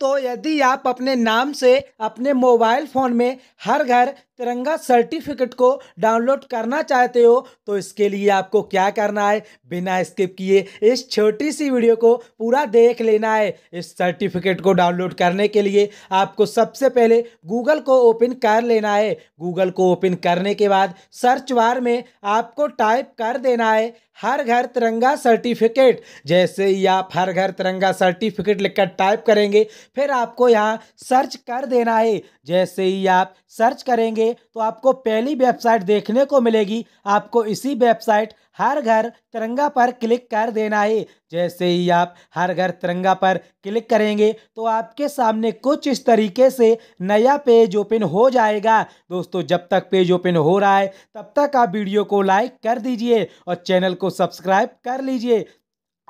तो यदि आप अपने नाम से अपने मोबाइल फ़ोन में हर घर तिरंगा सर्टिफिकेट को डाउनलोड करना चाहते हो तो इसके लिए आपको क्या करना है बिना स्किप किए इस छोटी सी वीडियो को पूरा देख लेना है इस सर्टिफिकेट को डाउनलोड करने के लिए आपको सबसे पहले गूगल को ओपन कर लेना है गूगल को ओपन करने के बाद सर्च बार में आपको टाइप कर देना है हर घर तिरंगा सर्टिफिकेट जैसे ही आप हर घर तिरंगा सर्टिफिकेट लिखकर टाइप करेंगे फिर आपको यहाँ सर्च कर देना है जैसे ही आप सर्च करेंगे तो आपको पहली वेबसाइट देखने को मिलेगी आपको इसी वेबसाइट हर घर तिरंगा पर क्लिक कर देना है जैसे ही आप हर घर तिरंगा पर क्लिक करेंगे तो आपके सामने कुछ इस तरीके से नया पेज ओपन हो जाएगा दोस्तों जब तक पेज ओपन हो रहा है तब तक आप वीडियो को लाइक कर दीजिए और चैनल को सब्सक्राइब कर लीजिए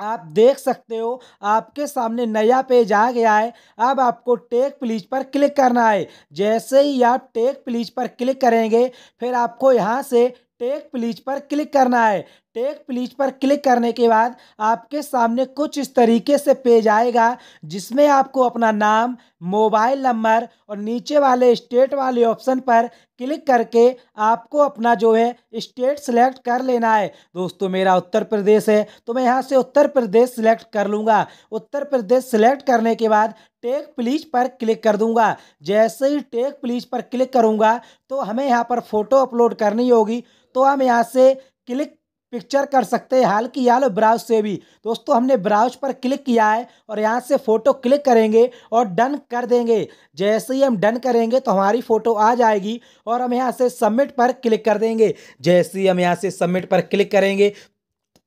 आप देख सकते हो आपके सामने नया पेज आ गया है अब आपको टेक प्लीज पर क्लिक करना है जैसे ही आप टेक प्लीज पर क्लिक करेंगे फिर आपको यहाँ से टेक प्लीज पर क्लिक करना है टेक प्लीज पर क्लिक करने के बाद आपके सामने कुछ इस तरीके से पेज आएगा जिसमें आपको अपना नाम मोबाइल नंबर और नीचे वाले स्टेट वाले ऑप्शन पर क्लिक करके आपको अपना जो है स्टेट सेलेक्ट कर लेना है दोस्तों मेरा उत्तर प्रदेश है तो मैं यहाँ से उत्तर प्रदेश सेलेक्ट कर लूँगा उत्तर प्रदेश सेलेक्ट करने के बाद टेक प्लीज पर क्लिक कर दूंगा जैसे ही टेक प्लीज पर क्लिक करूँगा तो हमें यहाँ पर फ़ोटो अपलोड करनी होगी तो हम यहाँ से क्लिक पिक्चर कर सकते हैं हाल की हाल ब्राउज से भी दोस्तों हमने ब्राउज पर क्लिक किया है और यहाँ से फ़ोटो क्लिक करेंगे और डन कर देंगे जैसे ही हम डन करेंगे तो हमारी फ़ोटो आ जाएगी और हम यहाँ से सबमिट पर क्लिक कर देंगे जैसे ही हम यहाँ से सबमिट पर क्लिक करेंगे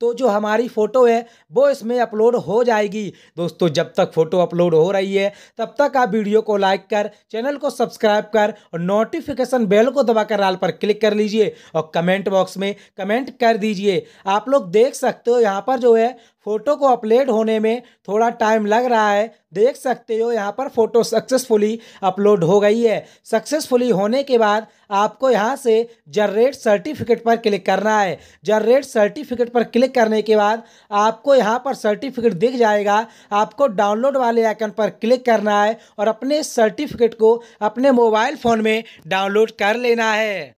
तो जो हमारी फ़ोटो है वो इसमें अपलोड हो जाएगी दोस्तों जब तक फ़ोटो अपलोड हो रही है तब तक आप वीडियो को लाइक कर चैनल को सब्सक्राइब कर और नोटिफिकेशन बेल को दबाकर राल पर क्लिक कर लीजिए और कमेंट बॉक्स में कमेंट कर दीजिए आप लोग देख सकते हो यहाँ पर जो है फ़ोटो को अपलोड होने में थोड़ा टाइम लग रहा है देख सकते हो यहाँ पर फ़ोटो सक्सेसफुली अपलोड हो गई है सक्सेसफुली होने के बाद आपको यहाँ से जनरेट सर्टिफिकेट पर क्लिक करना है जनरेट सर्टिफिकेट पर क्लिक करने के बाद आपको यहाँ पर सर्टिफिकेट दिख जाएगा आपको डाउनलोड वाले आइकन पर क्लिक करना है और अपने सर्टिफिकेट को अपने मोबाइल फ़ोन में डाउनलोड कर लेना है